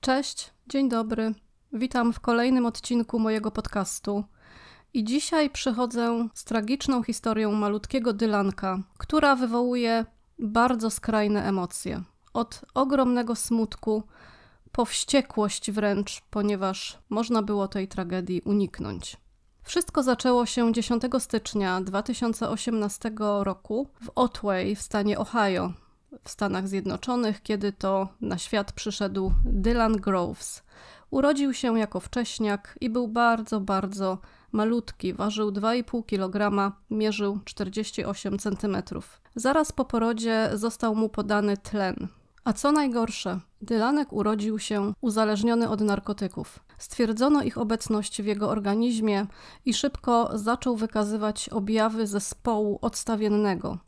Cześć, dzień dobry. Witam w kolejnym odcinku mojego podcastu. I dzisiaj przychodzę z tragiczną historią malutkiego Dylanka, która wywołuje bardzo skrajne emocje. Od ogromnego smutku po wściekłość wręcz, ponieważ można było tej tragedii uniknąć. Wszystko zaczęło się 10 stycznia 2018 roku w Otway w stanie Ohio, w Stanach Zjednoczonych, kiedy to na świat przyszedł Dylan Groves. Urodził się jako wcześniak i był bardzo, bardzo malutki, ważył 2,5 kg, mierzył 48 cm. Zaraz po porodzie został mu podany tlen. A co najgorsze, Dylanek urodził się uzależniony od narkotyków. Stwierdzono ich obecność w jego organizmie i szybko zaczął wykazywać objawy zespołu odstawiennego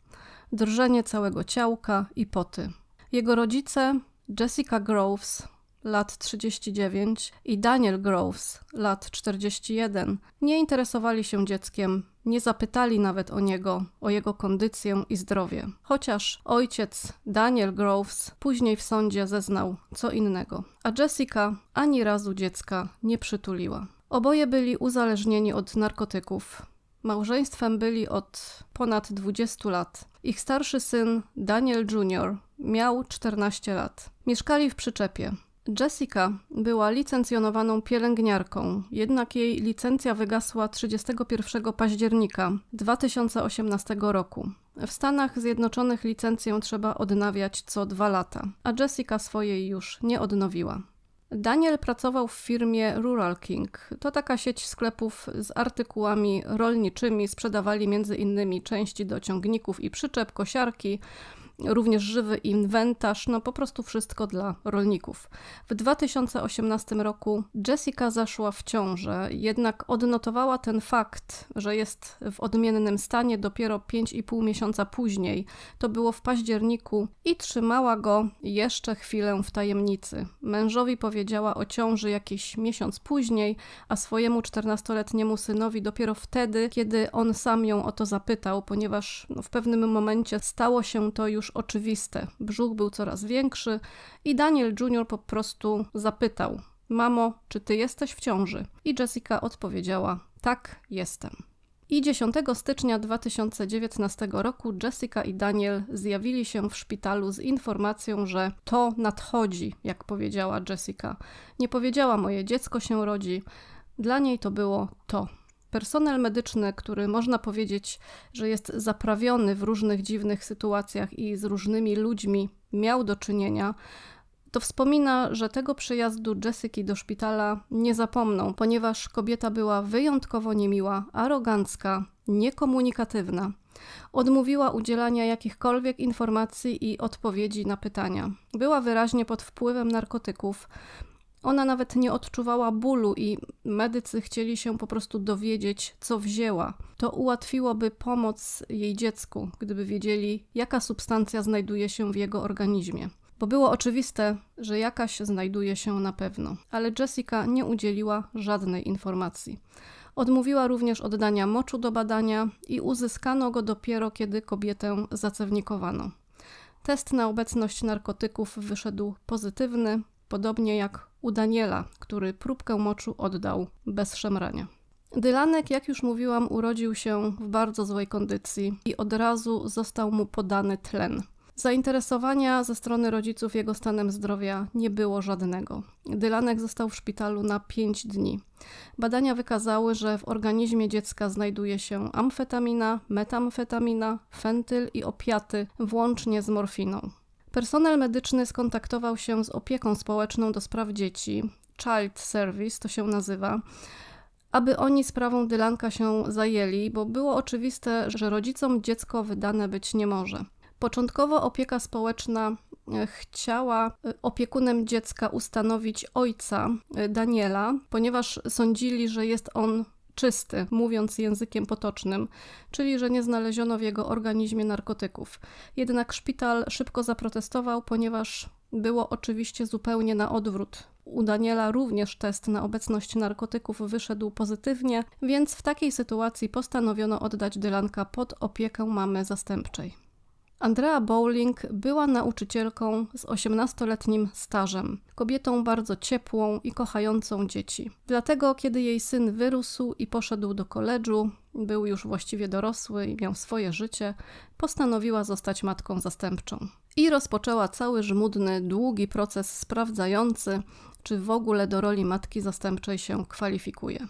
drżenie całego ciałka i poty. Jego rodzice Jessica Groves, lat 39 i Daniel Groves, lat 41, nie interesowali się dzieckiem, nie zapytali nawet o niego, o jego kondycję i zdrowie. Chociaż ojciec Daniel Groves później w sądzie zeznał co innego, a Jessica ani razu dziecka nie przytuliła. Oboje byli uzależnieni od narkotyków, Małżeństwem byli od ponad 20 lat. Ich starszy syn Daniel Jr. miał 14 lat. Mieszkali w przyczepie. Jessica była licencjonowaną pielęgniarką, jednak jej licencja wygasła 31 października 2018 roku. W Stanach Zjednoczonych licencję trzeba odnawiać co dwa lata, a Jessica swojej już nie odnowiła. Daniel pracował w firmie Rural King. To taka sieć sklepów z artykułami rolniczymi. Sprzedawali między innymi części do ciągników i przyczep, kosiarki, również żywy inwentarz, no po prostu wszystko dla rolników. W 2018 roku Jessica zaszła w ciążę, jednak odnotowała ten fakt, że jest w odmiennym stanie dopiero 5,5 miesiąca później. To było w październiku i trzymała go jeszcze chwilę w tajemnicy. Mężowi powiedziała o ciąży jakiś miesiąc później, a swojemu 14-letniemu synowi dopiero wtedy, kiedy on sam ją o to zapytał, ponieważ no, w pewnym momencie stało się to już oczywiste. Brzuch był coraz większy i Daniel Jr. po prostu zapytał: Mamo, czy ty jesteś w ciąży? I Jessica odpowiedziała: Tak, jestem. I 10 stycznia 2019 roku Jessica i Daniel zjawili się w szpitalu z informacją, że to nadchodzi, jak powiedziała Jessica. Nie powiedziała: Moje dziecko się rodzi. Dla niej to było to personel medyczny, który można powiedzieć, że jest zaprawiony w różnych dziwnych sytuacjach i z różnymi ludźmi miał do czynienia, to wspomina, że tego przyjazdu Jessica do szpitala nie zapomną, ponieważ kobieta była wyjątkowo niemiła, arogancka, niekomunikatywna. Odmówiła udzielania jakichkolwiek informacji i odpowiedzi na pytania. Była wyraźnie pod wpływem narkotyków, ona nawet nie odczuwała bólu i medycy chcieli się po prostu dowiedzieć, co wzięła. To ułatwiłoby pomoc jej dziecku, gdyby wiedzieli, jaka substancja znajduje się w jego organizmie. Bo było oczywiste, że jakaś znajduje się na pewno, ale Jessica nie udzieliła żadnej informacji. Odmówiła również oddania moczu do badania i uzyskano go dopiero, kiedy kobietę zacewnikowano. Test na obecność narkotyków wyszedł pozytywny, podobnie jak u Daniela, który próbkę moczu oddał bez szemrania. Dylanek, jak już mówiłam, urodził się w bardzo złej kondycji i od razu został mu podany tlen. Zainteresowania ze strony rodziców jego stanem zdrowia nie było żadnego. Dylanek został w szpitalu na 5 dni. Badania wykazały, że w organizmie dziecka znajduje się amfetamina, metamfetamina, fentyl i opiaty, włącznie z morfiną. Personel medyczny skontaktował się z opieką społeczną do spraw dzieci, Child Service to się nazywa, aby oni sprawą Dylanka się zajęli, bo było oczywiste, że rodzicom dziecko wydane być nie może. Początkowo opieka społeczna e, chciała e, opiekunem dziecka ustanowić ojca e, Daniela, ponieważ sądzili, że jest on czysty, mówiąc językiem potocznym, czyli że nie znaleziono w jego organizmie narkotyków. Jednak szpital szybko zaprotestował, ponieważ było oczywiście zupełnie na odwrót. U Daniela również test na obecność narkotyków wyszedł pozytywnie, więc w takiej sytuacji postanowiono oddać Dylanka pod opiekę mamy zastępczej. Andrea Bowling była nauczycielką z 18-letnim stażem, kobietą bardzo ciepłą i kochającą dzieci. Dlatego, kiedy jej syn wyrósł i poszedł do koledżu, był już właściwie dorosły i miał swoje życie, postanowiła zostać matką zastępczą. I rozpoczęła cały żmudny, długi proces sprawdzający, czy w ogóle do roli matki zastępczej się kwalifikuje.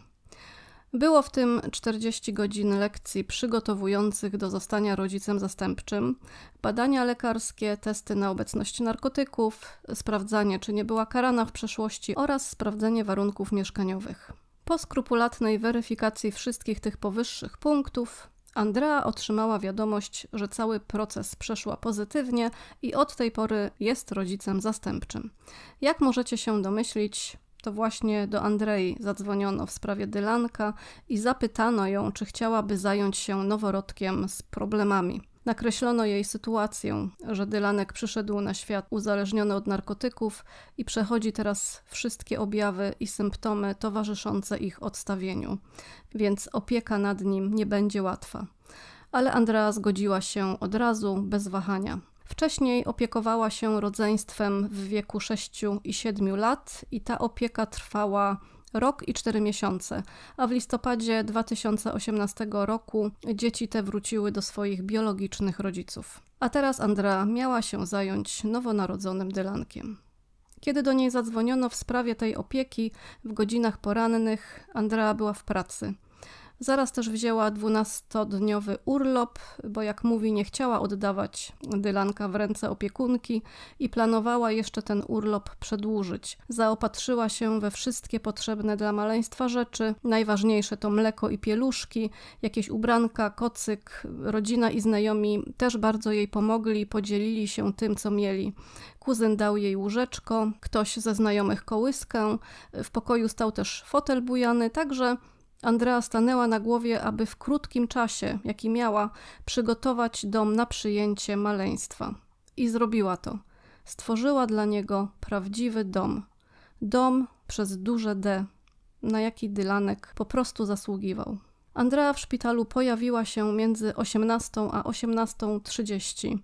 Było w tym 40 godzin lekcji przygotowujących do zostania rodzicem zastępczym, badania lekarskie, testy na obecność narkotyków, sprawdzanie, czy nie była karana w przeszłości oraz sprawdzenie warunków mieszkaniowych. Po skrupulatnej weryfikacji wszystkich tych powyższych punktów, Andrea otrzymała wiadomość, że cały proces przeszła pozytywnie i od tej pory jest rodzicem zastępczym. Jak możecie się domyślić, to właśnie do Andrei zadzwoniono w sprawie Dylanka i zapytano ją, czy chciałaby zająć się noworodkiem z problemami. Nakreślono jej sytuację, że Dylanek przyszedł na świat uzależniony od narkotyków i przechodzi teraz wszystkie objawy i symptomy towarzyszące ich odstawieniu, więc opieka nad nim nie będzie łatwa. Ale Andrea zgodziła się od razu, bez wahania. Wcześniej opiekowała się rodzeństwem w wieku 6 i 7 lat i ta opieka trwała rok i 4 miesiące, a w listopadzie 2018 roku dzieci te wróciły do swoich biologicznych rodziców. A teraz Andra miała się zająć nowonarodzonym Dylankiem. Kiedy do niej zadzwoniono w sprawie tej opieki w godzinach porannych, Andrea była w pracy. Zaraz też wzięła 12-dniowy urlop, bo jak mówi, nie chciała oddawać Dylanka w ręce opiekunki i planowała jeszcze ten urlop przedłużyć. Zaopatrzyła się we wszystkie potrzebne dla maleństwa rzeczy. Najważniejsze to mleko i pieluszki, jakieś ubranka, kocyk. Rodzina i znajomi też bardzo jej pomogli, podzielili się tym, co mieli. Kuzyn dał jej łóżeczko, ktoś ze znajomych kołyskę, w pokoju stał też fotel bujany, także Andrea stanęła na głowie, aby w krótkim czasie, jaki miała, przygotować dom na przyjęcie maleństwa. I zrobiła to. Stworzyła dla niego prawdziwy dom. Dom przez duże D, na jaki Dylanek po prostu zasługiwał. Andrea w szpitalu pojawiła się między 18 a 18.30.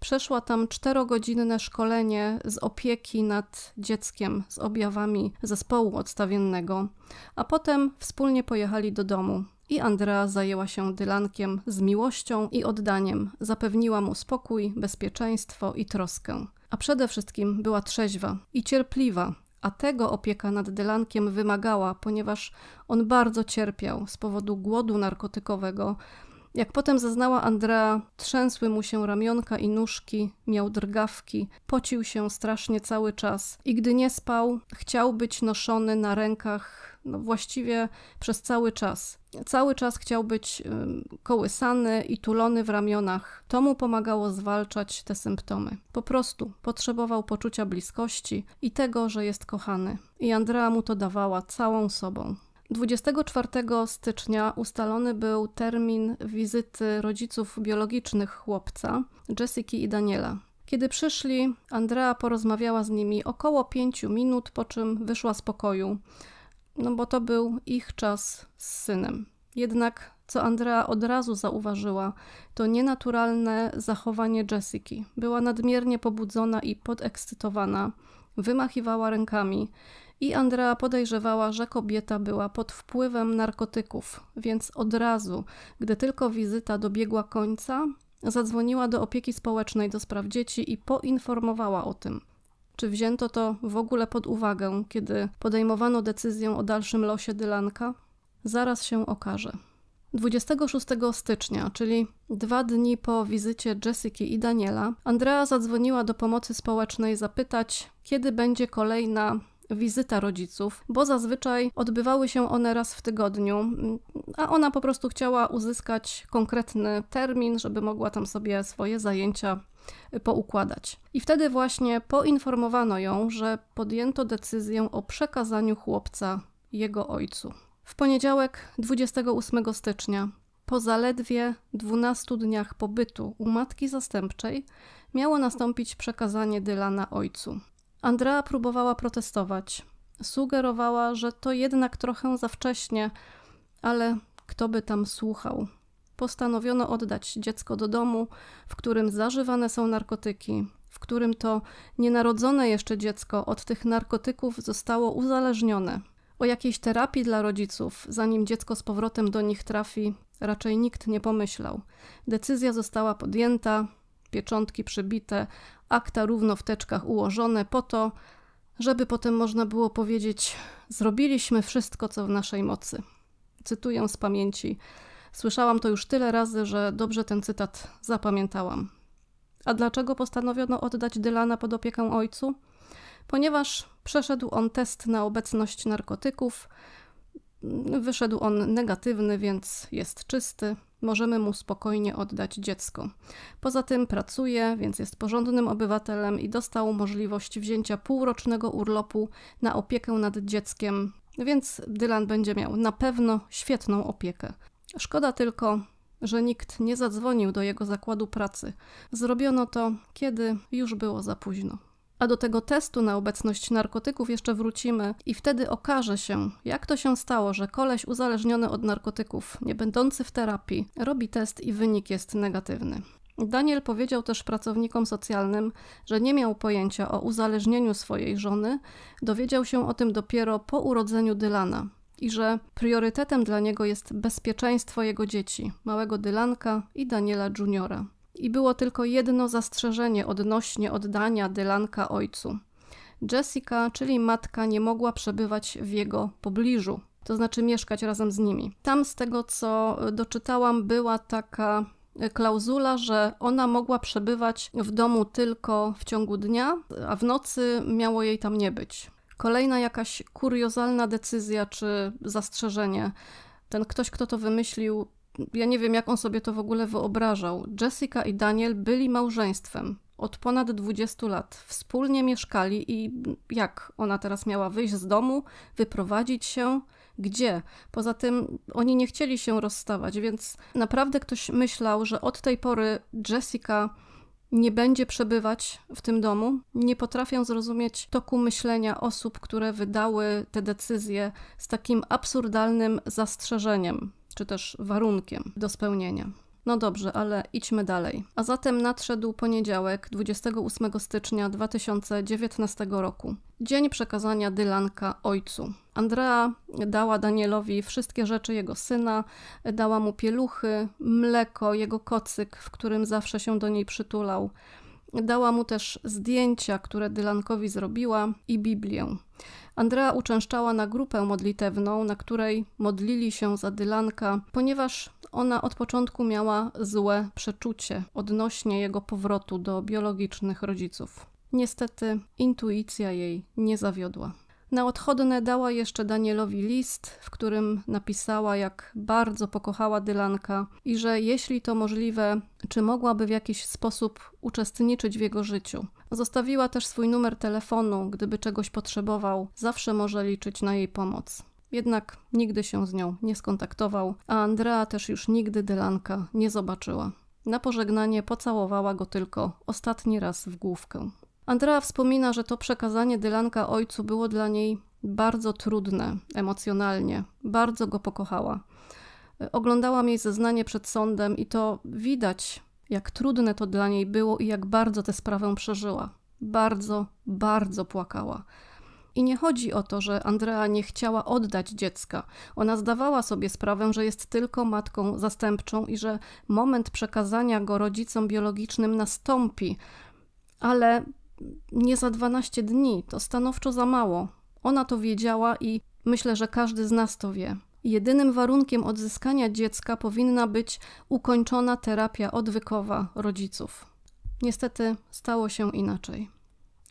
Przeszła tam czterogodzinne szkolenie z opieki nad dzieckiem z objawami zespołu odstawiennego, a potem wspólnie pojechali do domu. I Andrea zajęła się Dylankiem z miłością i oddaniem, zapewniła mu spokój, bezpieczeństwo i troskę. A przede wszystkim była trzeźwa i cierpliwa, a tego opieka nad Dylankiem wymagała, ponieważ on bardzo cierpiał z powodu głodu narkotykowego, jak potem zaznała Andrea, trzęsły mu się ramionka i nóżki, miał drgawki, pocił się strasznie cały czas i gdy nie spał, chciał być noszony na rękach no właściwie przez cały czas. Cały czas chciał być kołysany i tulony w ramionach. To mu pomagało zwalczać te symptomy. Po prostu potrzebował poczucia bliskości i tego, że jest kochany. I Andrea mu to dawała całą sobą. 24 stycznia ustalony był termin wizyty rodziców biologicznych chłopca, Jessiki i Daniela. Kiedy przyszli, Andrea porozmawiała z nimi około 5 minut, po czym wyszła z pokoju, no bo to był ich czas z synem. Jednak, co Andrea od razu zauważyła, to nienaturalne zachowanie Jessiki. Była nadmiernie pobudzona i podekscytowana wymachiwała rękami i Andrea podejrzewała, że kobieta była pod wpływem narkotyków, więc od razu, gdy tylko wizyta dobiegła końca, zadzwoniła do opieki społecznej do spraw dzieci i poinformowała o tym. Czy wzięto to w ogóle pod uwagę, kiedy podejmowano decyzję o dalszym losie Dylanka? Zaraz się okaże. 26 stycznia, czyli dwa dni po wizycie Jessiki i Daniela, Andrea zadzwoniła do pomocy społecznej zapytać, kiedy będzie kolejna wizyta rodziców, bo zazwyczaj odbywały się one raz w tygodniu, a ona po prostu chciała uzyskać konkretny termin, żeby mogła tam sobie swoje zajęcia poukładać. I wtedy właśnie poinformowano ją, że podjęto decyzję o przekazaniu chłopca jego ojcu. W poniedziałek 28 stycznia, po zaledwie 12 dniach pobytu u matki zastępczej, miało nastąpić przekazanie Dylana ojcu. Andrea próbowała protestować. Sugerowała, że to jednak trochę za wcześnie, ale kto by tam słuchał? Postanowiono oddać dziecko do domu, w którym zażywane są narkotyki, w którym to nienarodzone jeszcze dziecko od tych narkotyków zostało uzależnione o jakiejś terapii dla rodziców, zanim dziecko z powrotem do nich trafi, raczej nikt nie pomyślał. Decyzja została podjęta, pieczątki przybite, akta równo w teczkach ułożone po to, żeby potem można było powiedzieć: Zrobiliśmy wszystko, co w naszej mocy. Cytuję z pamięci. Słyszałam to już tyle razy, że dobrze ten cytat zapamiętałam. A dlaczego postanowiono oddać Dylana pod opiekę ojcu? ponieważ przeszedł on test na obecność narkotyków. Wyszedł on negatywny, więc jest czysty. Możemy mu spokojnie oddać dziecko. Poza tym pracuje, więc jest porządnym obywatelem i dostał możliwość wzięcia półrocznego urlopu na opiekę nad dzieckiem, więc Dylan będzie miał na pewno świetną opiekę. Szkoda tylko, że nikt nie zadzwonił do jego zakładu pracy. Zrobiono to, kiedy już było za późno. A do tego testu na obecność narkotyków jeszcze wrócimy i wtedy okaże się, jak to się stało, że koleś uzależniony od narkotyków, nie będący w terapii, robi test i wynik jest negatywny. Daniel powiedział też pracownikom socjalnym, że nie miał pojęcia o uzależnieniu swojej żony, dowiedział się o tym dopiero po urodzeniu Dylana i że priorytetem dla niego jest bezpieczeństwo jego dzieci, małego Dylanka i Daniela Juniora. I było tylko jedno zastrzeżenie odnośnie oddania Dylanka ojcu. Jessica, czyli matka, nie mogła przebywać w jego pobliżu, to znaczy mieszkać razem z nimi. Tam, z tego co doczytałam, była taka e, klauzula, że ona mogła przebywać w domu tylko w ciągu dnia, a w nocy miało jej tam nie być. Kolejna jakaś kuriozalna decyzja czy zastrzeżenie. Ten ktoś, kto to wymyślił, ja nie wiem, jak on sobie to w ogóle wyobrażał. Jessica i Daniel byli małżeństwem od ponad 20 lat. Wspólnie mieszkali i jak ona teraz miała wyjść z domu, wyprowadzić się? Gdzie? Poza tym oni nie chcieli się rozstawać, więc naprawdę ktoś myślał, że od tej pory Jessica nie będzie przebywać w tym domu. Nie potrafię zrozumieć toku myślenia osób, które wydały te decyzje z takim absurdalnym zastrzeżeniem czy też warunkiem do spełnienia. No dobrze, ale idźmy dalej. A zatem nadszedł poniedziałek 28 stycznia 2019 roku, dzień przekazania Dylanka ojcu. Andrea dała Danielowi wszystkie rzeczy jego syna, dała mu pieluchy, mleko, jego kocyk, w którym zawsze się do niej przytulał Dała mu też zdjęcia, które Dylankowi zrobiła i Biblię. Andrea uczęszczała na grupę modlitewną, na której modlili się za Dylanka, ponieważ ona od początku miała złe przeczucie odnośnie jego powrotu do biologicznych rodziców. Niestety intuicja jej nie zawiodła. Na odchodne dała jeszcze Danielowi list, w którym napisała, jak bardzo pokochała Dylanka i że jeśli to możliwe, czy mogłaby w jakiś sposób uczestniczyć w jego życiu. Zostawiła też swój numer telefonu, gdyby czegoś potrzebował, zawsze może liczyć na jej pomoc. Jednak nigdy się z nią nie skontaktował, a Andrea też już nigdy Dylanka nie zobaczyła. Na pożegnanie pocałowała go tylko ostatni raz w główkę. Andrea wspomina, że to przekazanie Dylanka ojcu było dla niej bardzo trudne emocjonalnie. Bardzo go pokochała. E, oglądałam jej zeznanie przed sądem i to widać, jak trudne to dla niej było i jak bardzo tę sprawę przeżyła. Bardzo, bardzo płakała. I nie chodzi o to, że Andrea nie chciała oddać dziecka. Ona zdawała sobie sprawę, że jest tylko matką zastępczą i że moment przekazania go rodzicom biologicznym nastąpi, ale nie za 12 dni, to stanowczo za mało. Ona to wiedziała i myślę, że każdy z nas to wie. Jedynym warunkiem odzyskania dziecka powinna być ukończona terapia odwykowa rodziców. Niestety stało się inaczej.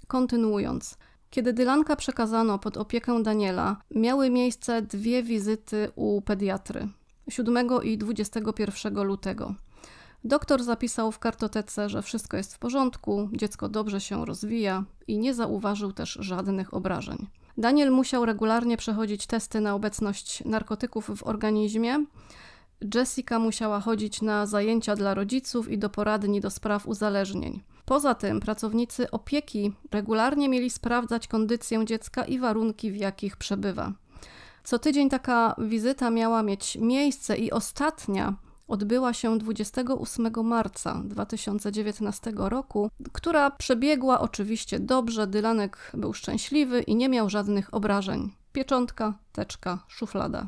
Kontynuując. Kiedy Dylanka przekazano pod opiekę Daniela, miały miejsce dwie wizyty u pediatry 7 i 21 lutego. Doktor zapisał w kartotece, że wszystko jest w porządku, dziecko dobrze się rozwija i nie zauważył też żadnych obrażeń. Daniel musiał regularnie przechodzić testy na obecność narkotyków w organizmie. Jessica musiała chodzić na zajęcia dla rodziców i do poradni do spraw uzależnień. Poza tym pracownicy opieki regularnie mieli sprawdzać kondycję dziecka i warunki, w jakich przebywa. Co tydzień taka wizyta miała mieć miejsce i ostatnia odbyła się 28 marca 2019 roku, która przebiegła oczywiście dobrze. Dylanek był szczęśliwy i nie miał żadnych obrażeń. Pieczątka, teczka, szuflada.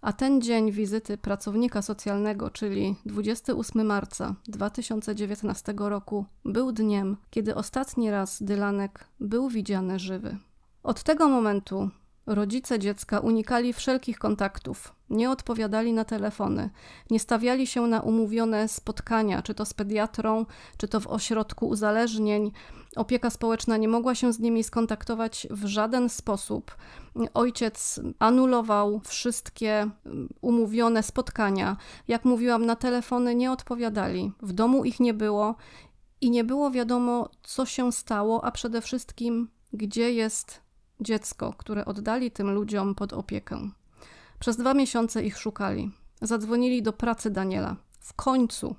A ten dzień wizyty pracownika socjalnego, czyli 28 marca 2019 roku, był dniem, kiedy ostatni raz Dylanek był widziany żywy. Od tego momentu Rodzice dziecka unikali wszelkich kontaktów, nie odpowiadali na telefony, nie stawiali się na umówione spotkania, czy to z pediatrą, czy to w ośrodku uzależnień. Opieka społeczna nie mogła się z nimi skontaktować w żaden sposób. Ojciec anulował wszystkie mm, umówione spotkania. Jak mówiłam, na telefony nie odpowiadali, w domu ich nie było i nie było wiadomo, co się stało, a przede wszystkim, gdzie jest dziecko, które oddali tym ludziom pod opiekę. Przez dwa miesiące ich szukali. Zadzwonili do pracy Daniela. W końcu.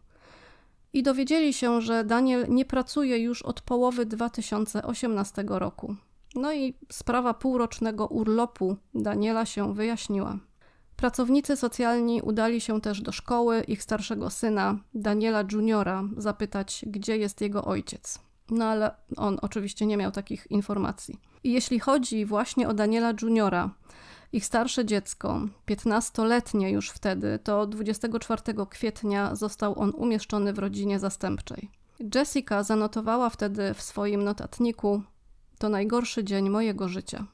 I dowiedzieli się, że Daniel nie pracuje już od połowy 2018 roku. No i sprawa półrocznego urlopu Daniela się wyjaśniła. Pracownicy socjalni udali się też do szkoły ich starszego syna, Daniela Juniora, zapytać, gdzie jest jego ojciec. No ale on oczywiście nie miał takich informacji. I jeśli chodzi właśnie o Daniela Juniora, ich starsze dziecko, 15-letnie już wtedy, to 24 kwietnia został on umieszczony w rodzinie zastępczej. Jessica zanotowała wtedy w swoim notatniku: To najgorszy dzień mojego życia.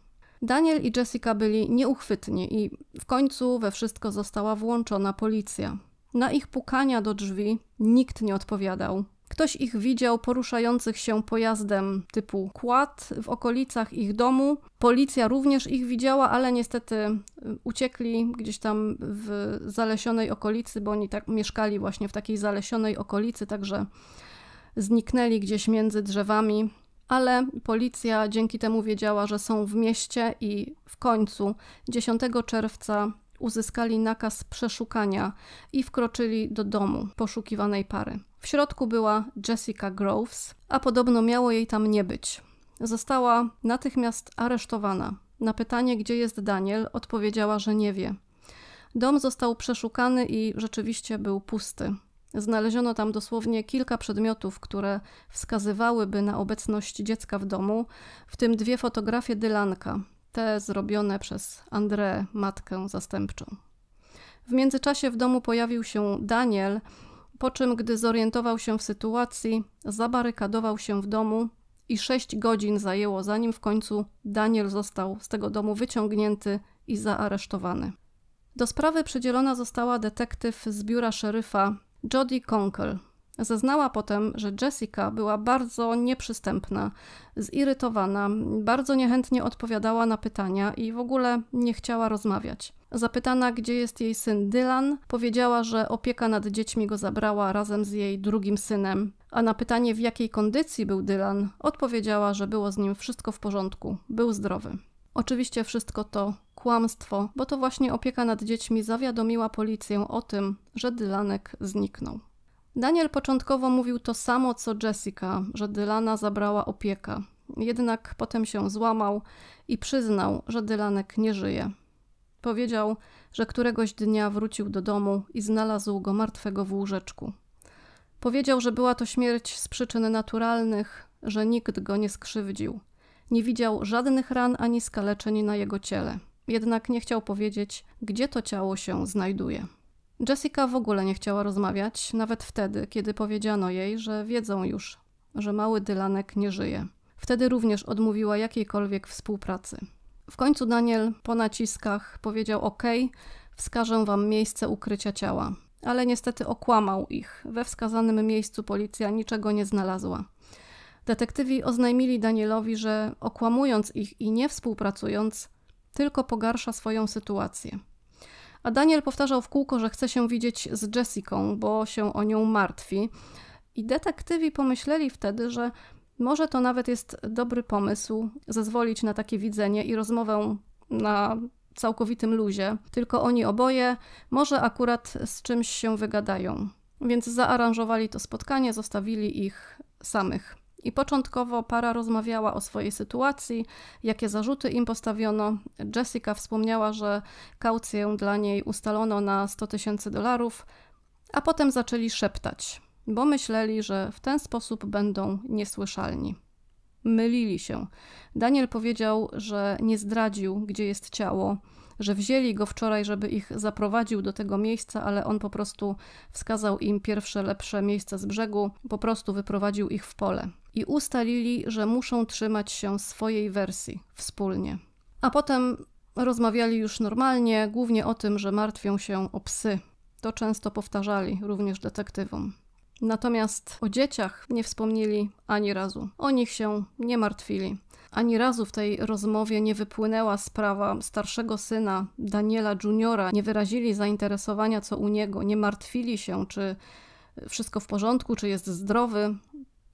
Daniel i Jessica byli nieuchwytni i w końcu we wszystko została włączona policja. Na ich pukania do drzwi nikt nie odpowiadał. Ktoś ich widział poruszających się pojazdem typu kład w okolicach ich domu. Policja również ich widziała, ale niestety y, uciekli gdzieś tam w zalesionej okolicy, bo oni tak mieszkali właśnie w takiej zalesionej okolicy, także zniknęli gdzieś między drzewami. Ale policja dzięki temu wiedziała, że są w mieście i w końcu 10 czerwca uzyskali nakaz przeszukania i wkroczyli do domu poszukiwanej pary. W środku była Jessica Groves, a podobno miało jej tam nie być. Została natychmiast aresztowana. Na pytanie, gdzie jest Daniel, odpowiedziała, że nie wie. Dom został przeszukany i rzeczywiście był pusty. Znaleziono tam dosłownie kilka przedmiotów, które wskazywałyby na obecność dziecka w domu, w tym dwie fotografie Dylanka, te zrobione przez Andrę, matkę zastępczą. W międzyczasie w domu pojawił się Daniel, po czym, gdy zorientował się w sytuacji, zabarykadował się w domu i sześć godzin zajęło, zanim w końcu Daniel został z tego domu wyciągnięty i zaaresztowany. Do sprawy przydzielona została detektyw z biura szeryfa Jody Conkle, Zeznała potem, że Jessica była bardzo nieprzystępna, zirytowana, bardzo niechętnie odpowiadała na pytania i w ogóle nie chciała rozmawiać. Zapytana, gdzie jest jej syn Dylan, powiedziała, że opieka nad dziećmi go zabrała razem z jej drugim synem. A na pytanie, w jakiej kondycji był Dylan, odpowiedziała, że było z nim wszystko w porządku, był zdrowy. Oczywiście wszystko to kłamstwo, bo to właśnie opieka nad dziećmi zawiadomiła policję o tym, że Dylanek zniknął. Daniel początkowo mówił to samo co Jessica, że Dylana zabrała opieka. Jednak potem się złamał i przyznał, że Dylanek nie żyje. Powiedział, że któregoś dnia wrócił do domu i znalazł go martwego w łóżeczku. Powiedział, że była to śmierć z przyczyn naturalnych, że nikt go nie skrzywdził. Nie widział żadnych ran ani skaleczeń na jego ciele. Jednak nie chciał powiedzieć, gdzie to ciało się znajduje. Jessica w ogóle nie chciała rozmawiać, nawet wtedy, kiedy powiedziano jej, że wiedzą już, że mały Dylanek nie żyje. Wtedy również odmówiła jakiejkolwiek współpracy. W końcu Daniel po naciskach powiedział: OK, wskażę wam miejsce ukrycia ciała. Ale niestety okłamał ich. We wskazanym miejscu policja niczego nie znalazła. Detektywi oznajmili Danielowi, że okłamując ich i nie współpracując, tylko pogarsza swoją sytuację. A Daniel powtarzał w kółko, że chce się widzieć z Jessiką, bo się o nią martwi. I detektywi pomyśleli wtedy, że może to nawet jest dobry pomysł zezwolić na takie widzenie i rozmowę na całkowitym luzie, tylko oni oboje może akurat z czymś się wygadają. Więc zaaranżowali to spotkanie, zostawili ich samych. I początkowo para rozmawiała o swojej sytuacji, jakie zarzuty im postawiono. Jessica wspomniała, że kaucję dla niej ustalono na 100 tysięcy dolarów, a potem zaczęli szeptać, bo myśleli, że w ten sposób będą niesłyszalni. Mylili się. Daniel powiedział, że nie zdradził, gdzie jest ciało że wzięli go wczoraj, żeby ich zaprowadził do tego miejsca, ale on po prostu wskazał im pierwsze lepsze miejsce z brzegu, po prostu wyprowadził ich w pole. I ustalili, że muszą trzymać się swojej wersji wspólnie. A potem rozmawiali już normalnie, głównie o tym, że martwią się o psy. To często powtarzali również detektywom. Natomiast o dzieciach nie wspomnieli ani razu. O nich się nie martwili. Ani razu w tej rozmowie nie wypłynęła sprawa starszego syna Daniela Juniora. Nie wyrazili zainteresowania co u niego, nie martwili się, czy wszystko w porządku, czy jest zdrowy.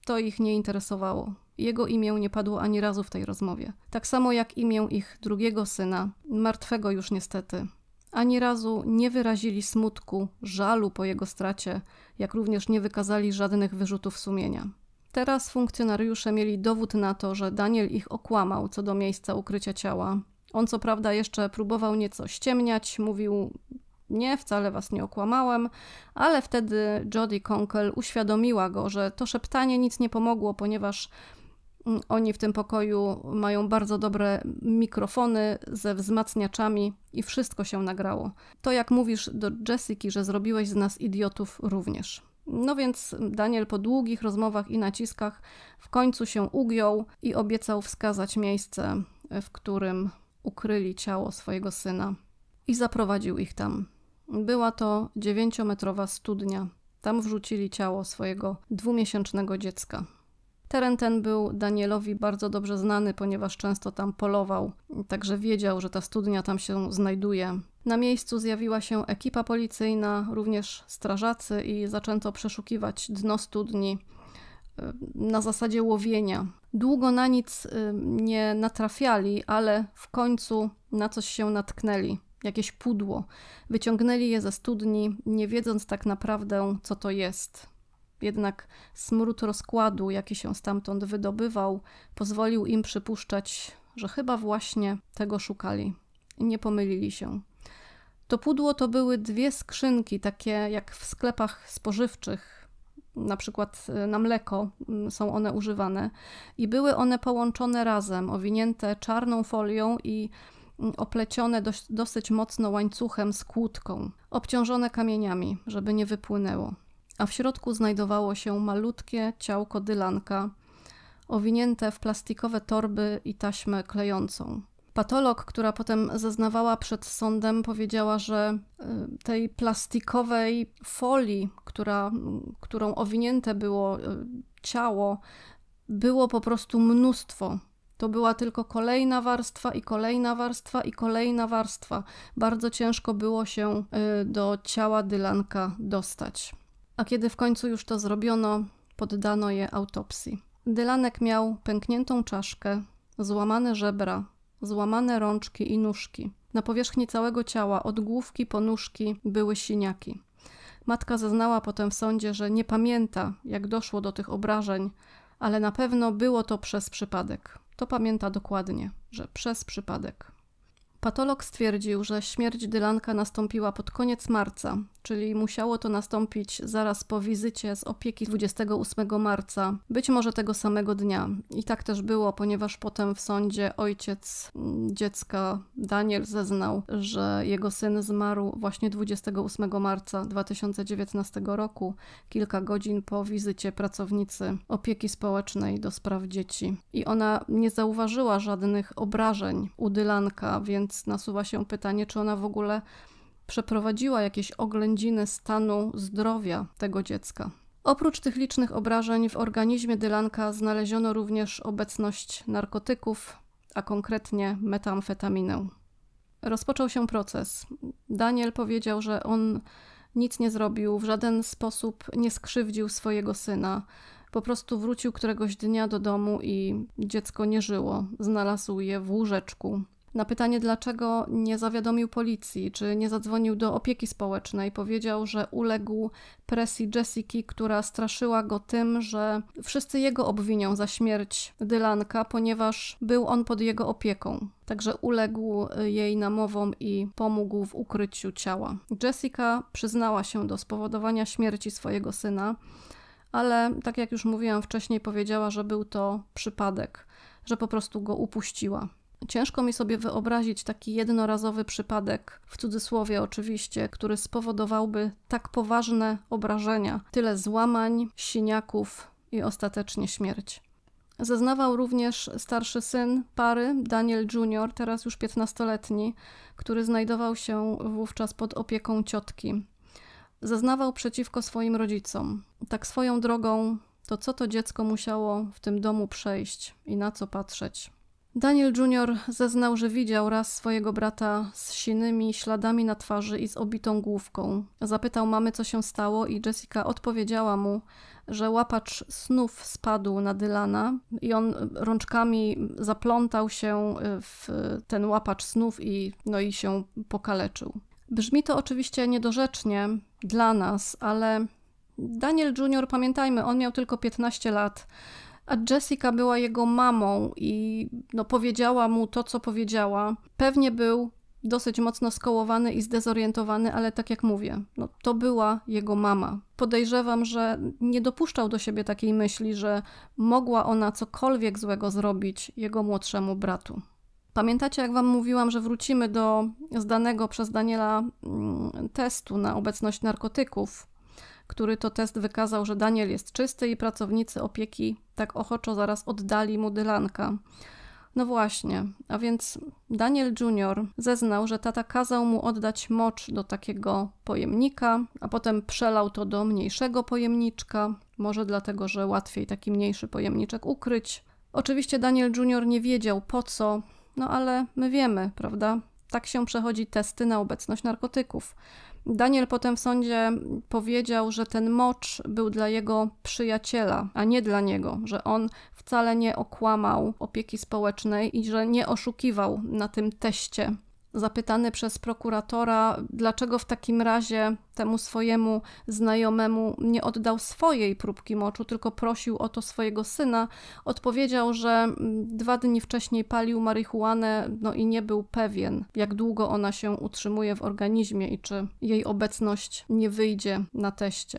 To ich nie interesowało. Jego imię nie padło ani razu w tej rozmowie. Tak samo jak imię ich drugiego syna, martwego już niestety. Ani razu nie wyrazili smutku, żalu po jego stracie jak również nie wykazali żadnych wyrzutów sumienia. Teraz funkcjonariusze mieli dowód na to, że Daniel ich okłamał co do miejsca ukrycia ciała. On co prawda jeszcze próbował nieco ściemniać, mówił nie, wcale was nie okłamałem, ale wtedy Jodie Conkle uświadomiła go, że to szeptanie nic nie pomogło, ponieważ oni w tym pokoju mają bardzo dobre mikrofony ze wzmacniaczami i wszystko się nagrało. To jak mówisz do Jessiki, że zrobiłeś z nas idiotów również. No więc Daniel po długich rozmowach i naciskach w końcu się ugiął i obiecał wskazać miejsce, w którym ukryli ciało swojego syna i zaprowadził ich tam. Była to dziewięciometrowa studnia. Tam wrzucili ciało swojego dwumiesięcznego dziecka. Teren ten był Danielowi bardzo dobrze znany, ponieważ często tam polował, także wiedział, że ta studnia tam się znajduje. Na miejscu zjawiła się ekipa policyjna, również strażacy, i zaczęto przeszukiwać dno studni e, na zasadzie łowienia. Długo na nic e, nie natrafiali, ale w końcu na coś się natknęli jakieś pudło. Wyciągnęli je ze studni, nie wiedząc tak naprawdę, co to jest. Jednak smród rozkładu, jaki się stamtąd wydobywał, pozwolił im przypuszczać, że chyba właśnie tego szukali. I nie pomylili się. To pudło to były dwie skrzynki, takie jak w sklepach spożywczych, na przykład e, na mleko mm, są one używane, i były one połączone razem, owinięte czarną folią i mm, oplecione dość, dosyć mocno łańcuchem z kłódką, obciążone kamieniami, żeby nie wypłynęło a w środku znajdowało się malutkie ciałko dylanka, owinięte w plastikowe torby i taśmę klejącą. Patolog, która potem zeznawała przed sądem, powiedziała, że y, tej plastikowej folii, która, którą owinięte było y, ciało, było po prostu mnóstwo. To była tylko kolejna warstwa i kolejna warstwa i kolejna warstwa. Bardzo ciężko było się y, do ciała dylanka dostać a kiedy w końcu już to zrobiono, poddano je autopsji. Dylanek miał pękniętą czaszkę, złamane żebra, złamane rączki i nóżki. Na powierzchni całego ciała, od główki po nóżki, były siniaki. Matka zeznała potem w sądzie, że nie pamięta, jak doszło do tych obrażeń, ale na pewno było to przez przypadek. To pamięta dokładnie, że przez przypadek. Patolog stwierdził, że śmierć Dylanka nastąpiła pod koniec marca czyli musiało to nastąpić zaraz po wizycie z opieki 28 marca, być może tego samego dnia. I tak też było, ponieważ potem w sądzie ojciec mm, dziecka Daniel zeznał, że jego syn zmarł właśnie 28 marca 2019 roku, kilka godzin po wizycie pracownicy opieki społecznej do spraw dzieci. I ona nie zauważyła żadnych obrażeń u Dylanka, więc nasuwa się pytanie, czy ona w ogóle przeprowadziła jakieś oględziny stanu zdrowia tego dziecka. Oprócz tych licznych obrażeń w organizmie Dylanka znaleziono również obecność narkotyków, a konkretnie metamfetaminę. Rozpoczął się proces. Daniel powiedział, że on nic nie zrobił, w żaden sposób nie skrzywdził swojego syna. Po prostu wrócił któregoś dnia do domu i dziecko nie żyło. Znalazł je w łóżeczku. Na pytanie, dlaczego nie zawiadomił policji, czy nie zadzwonił do opieki społecznej, powiedział, że uległ presji Jessiki, która straszyła go tym, że wszyscy jego obwinią za śmierć Dylanka, ponieważ był on pod jego opieką. Także uległ jej namowom i pomógł w ukryciu ciała. Jessica przyznała się do spowodowania śmierci swojego syna, ale tak jak już mówiłam wcześniej, powiedziała, że był to przypadek, że po prostu go upuściła. Ciężko mi sobie wyobrazić taki jednorazowy przypadek, w cudzysłowie oczywiście, który spowodowałby tak poważne obrażenia, tyle złamań, siniaków i ostatecznie śmierć. Zeznawał również starszy syn pary, Daniel Jr., teraz już 15-letni, który znajdował się wówczas pod opieką ciotki. Zeznawał przeciwko swoim rodzicom. Tak swoją drogą, to co to dziecko musiało w tym domu przejść i na co patrzeć. Daniel Jr. zeznał, że widział raz swojego brata z sinymi śladami na twarzy i z obitą główką. Zapytał mamy, co się stało, i Jessica odpowiedziała mu, że łapacz snów spadł na Dylana i on rączkami zaplątał się w ten łapacz snów i, no i się pokaleczył. Brzmi to oczywiście niedorzecznie dla nas, ale Daniel Jr., pamiętajmy, on miał tylko 15 lat a Jessica była jego mamą i no, powiedziała mu to, co powiedziała. Pewnie był dosyć mocno skołowany i zdezorientowany, ale tak jak mówię, no, to była jego mama. Podejrzewam, że nie dopuszczał do siebie takiej myśli, że mogła ona cokolwiek złego zrobić jego młodszemu bratu. Pamiętacie, jak Wam mówiłam, że wrócimy do zdanego przez Daniela mm, testu na obecność narkotyków który to test wykazał, że Daniel jest czysty i pracownicy opieki tak ochoczo zaraz oddali mu dylanka. No właśnie, a więc Daniel Jr. zeznał, że tata kazał mu oddać mocz do takiego pojemnika, a potem przelał to do mniejszego pojemniczka, może dlatego, że łatwiej taki mniejszy pojemniczek ukryć. Oczywiście Daniel Jr. nie wiedział po co, no ale my wiemy, prawda? Tak się przechodzi testy na obecność narkotyków. Daniel potem w sądzie powiedział, że ten mocz był dla jego przyjaciela, a nie dla niego, że on wcale nie okłamał opieki społecznej i że nie oszukiwał na tym teście Zapytany przez prokuratora, dlaczego w takim razie temu swojemu znajomemu nie oddał swojej próbki moczu, tylko prosił o to swojego syna, odpowiedział, że mm, dwa dni wcześniej palił marihuanę no i nie był pewien, jak długo ona się utrzymuje w organizmie i czy jej obecność nie wyjdzie na teście.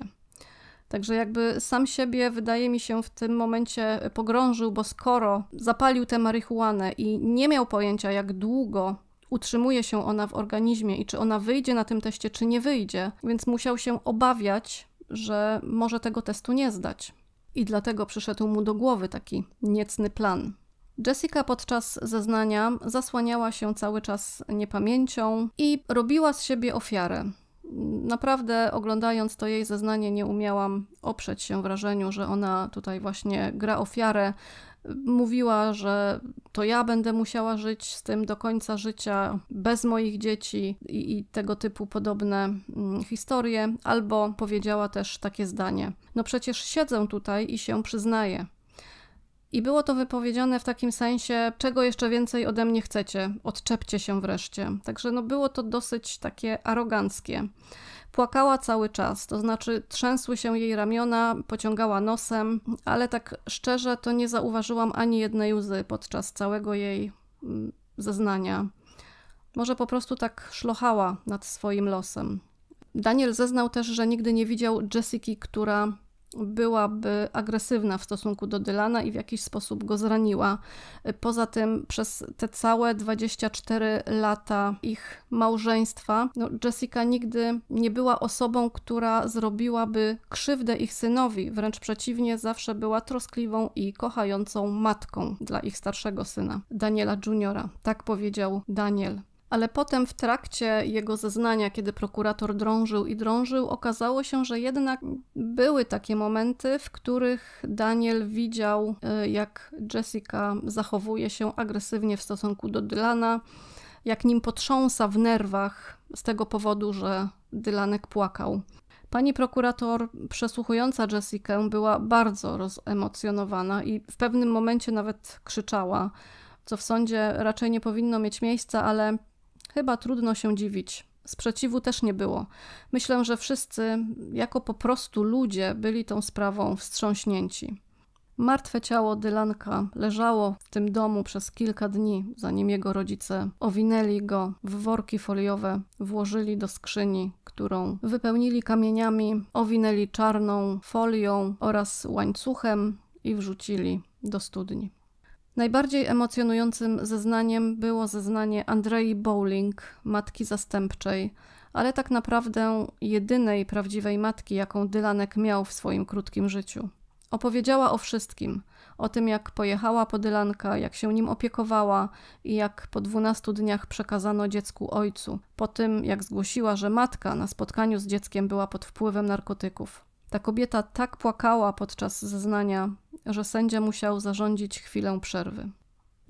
Także jakby sam siebie, wydaje mi się, w tym momencie pogrążył, bo skoro zapalił tę marihuanę i nie miał pojęcia, jak długo utrzymuje się ona w organizmie i czy ona wyjdzie na tym teście, czy nie wyjdzie, więc musiał się obawiać, że może tego testu nie zdać. I dlatego przyszedł mu do głowy taki niecny plan. Jessica podczas zeznania zasłaniała się cały czas niepamięcią i robiła z siebie ofiarę. Naprawdę, oglądając to jej zeznanie, nie umiałam oprzeć się wrażeniu, że ona tutaj właśnie gra ofiarę, mówiła, że to ja będę musiała żyć z tym do końca życia bez moich dzieci i, i, tego typu podobne mm, historie, albo powiedziała też takie zdanie: No przecież siedzę tutaj i się przyznaję. I było to wypowiedziane w takim sensie, czego jeszcze więcej ode mnie chcecie, odczepcie się wreszcie. Także no było to dosyć takie aroganckie. Płakała cały czas, to znaczy trzęsły się jej ramiona, pociągała nosem, ale tak szczerze to nie zauważyłam ani jednej łzy podczas całego jej mm, zeznania. Może po prostu tak szlochała nad swoim losem. Daniel zeznał też, że nigdy nie widział Jessiki, która byłaby agresywna w stosunku do Dylana i w jakiś sposób go zraniła. Poza tym przez te całe 24 lata ich małżeństwa no Jessica nigdy nie była osobą, która zrobiłaby krzywdę ich synowi. Wręcz przeciwnie, zawsze była troskliwą i kochającą matką dla ich starszego syna, Daniela Juniora. Tak powiedział Daniel. Ale potem w trakcie jego zeznania, kiedy prokurator drążył i drążył, okazało się, że jednak były takie momenty, w których Daniel widział, y, jak Jessica zachowuje się agresywnie w stosunku do Dylana, jak nim potrząsa w nerwach z tego powodu, że Dylanek płakał. Pani prokurator przesłuchująca Jessikę była bardzo rozemocjonowana i w pewnym momencie nawet krzyczała, co w sądzie raczej nie powinno mieć miejsca, ale Chyba trudno się dziwić. Sprzeciwu też nie było. Myślę, że wszyscy, jako po prostu ludzie, byli tą sprawą wstrząśnięci. Martwe ciało Dylanka leżało w tym domu przez kilka dni, zanim jego rodzice owinęli go w worki foliowe, włożyli do skrzyni, którą wypełnili kamieniami, owinęli czarną folią oraz łańcuchem i wrzucili do studni. Najbardziej emocjonującym zeznaniem było zeznanie Andrei Bowling, matki zastępczej, ale tak naprawdę jedynej prawdziwej matki, jaką Dylanek miał w swoim krótkim życiu. Opowiedziała o wszystkim – o tym, jak pojechała po Dylanka, jak się nim opiekowała i jak po 12 dniach przekazano dziecku ojcu, po tym, jak zgłosiła, że matka na spotkaniu z dzieckiem była pod wpływem narkotyków. Ta kobieta tak płakała podczas zeznania, że sędzia musiał zarządzić chwilę przerwy.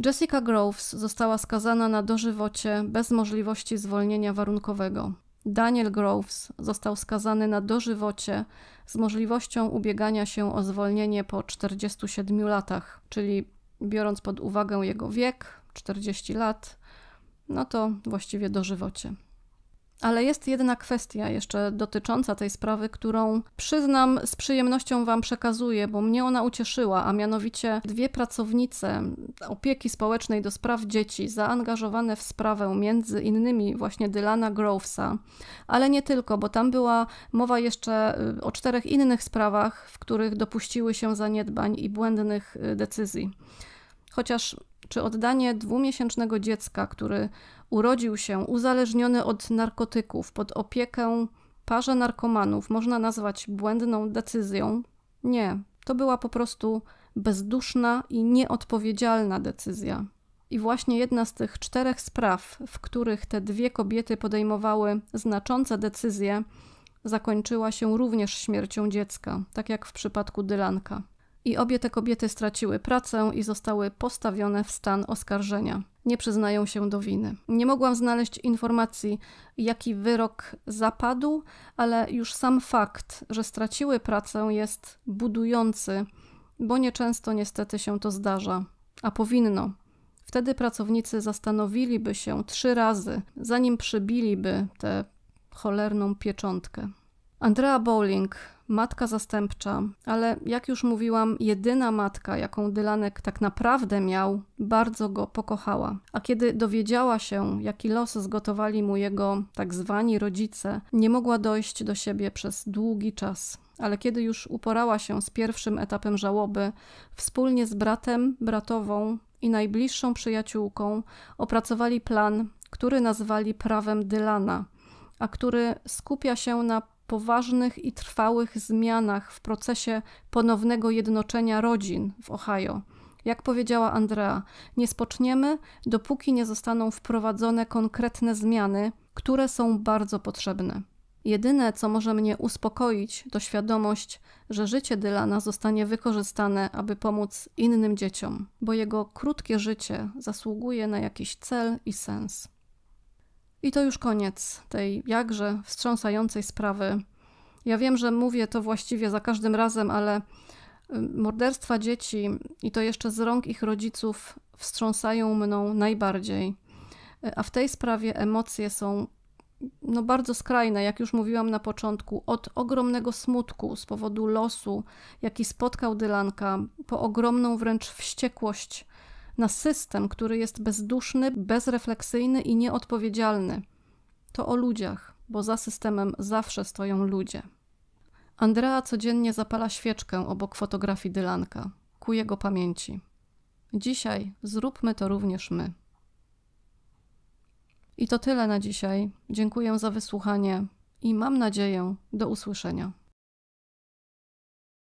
Jessica Groves została skazana na dożywocie bez możliwości zwolnienia warunkowego. Daniel Groves został skazany na dożywocie z możliwością ubiegania się o zwolnienie po 47 latach, czyli biorąc pod uwagę jego wiek, 40 lat, no to właściwie dożywocie. Ale jest jedna kwestia jeszcze dotycząca tej sprawy, którą przyznam z przyjemnością Wam przekazuję, bo mnie ona ucieszyła, a mianowicie dwie pracownice opieki społecznej do spraw dzieci zaangażowane w sprawę między innymi właśnie Dylana Grovesa, ale nie tylko, bo tam była mowa jeszcze y, o czterech innych sprawach, w których dopuściły się zaniedbań i błędnych y, decyzji. Chociaż czy oddanie dwumiesięcznego dziecka, który urodził się uzależniony od narkotyków pod opiekę parze narkomanów, można nazwać błędną decyzją? Nie, to była po prostu bezduszna i nieodpowiedzialna decyzja. I właśnie jedna z tych czterech spraw, w których te dwie kobiety podejmowały znaczące decyzje, zakończyła się również śmiercią dziecka, tak jak w przypadku Dylanka i obie te kobiety straciły pracę i zostały postawione w stan oskarżenia. Nie przyznają się do winy. Nie mogłam znaleźć informacji, jaki wyrok zapadł, ale już sam fakt, że straciły pracę jest budujący, bo nieczęsto niestety się to zdarza, a powinno. Wtedy pracownicy zastanowiliby się trzy razy, zanim przybiliby tę cholerną pieczątkę. Andrea Bowling, matka zastępcza, ale jak już mówiłam, jedyna matka, jaką Dylanek tak naprawdę miał, bardzo go pokochała. A kiedy dowiedziała się, jaki los zgotowali mu jego tak zwani rodzice, nie mogła dojść do siebie przez długi czas. Ale kiedy już uporała się z pierwszym etapem żałoby, wspólnie z bratem, bratową i najbliższą przyjaciółką opracowali plan, który nazwali prawem Dylana, a który skupia się na poważnych i trwałych zmianach w procesie ponownego jednoczenia rodzin w Ohio. Jak powiedziała Andrea, nie spoczniemy, dopóki nie zostaną wprowadzone konkretne zmiany, które są bardzo potrzebne. Jedyne, co może mnie uspokoić, to świadomość, że życie Dylana zostanie wykorzystane, aby pomóc innym dzieciom, bo jego krótkie życie zasługuje na jakiś cel i sens. I to już koniec tej jakże wstrząsającej sprawy. Ja wiem, że mówię to właściwie za każdym razem, ale y, morderstwa dzieci i to jeszcze z rąk ich rodziców wstrząsają mną najbardziej. Y, a w tej sprawie emocje są no bardzo skrajne, jak już mówiłam na początku, od ogromnego smutku z powodu losu, jaki spotkał Dylanka, po ogromną wręcz wściekłość na system, który jest bezduszny, bezrefleksyjny i nieodpowiedzialny. To o ludziach, bo za systemem zawsze stoją ludzie. Andrea codziennie zapala świeczkę obok fotografii Dylanka, ku jego pamięci. Dzisiaj zróbmy to również my. I to tyle na dzisiaj. Dziękuję za wysłuchanie i mam nadzieję do usłyszenia.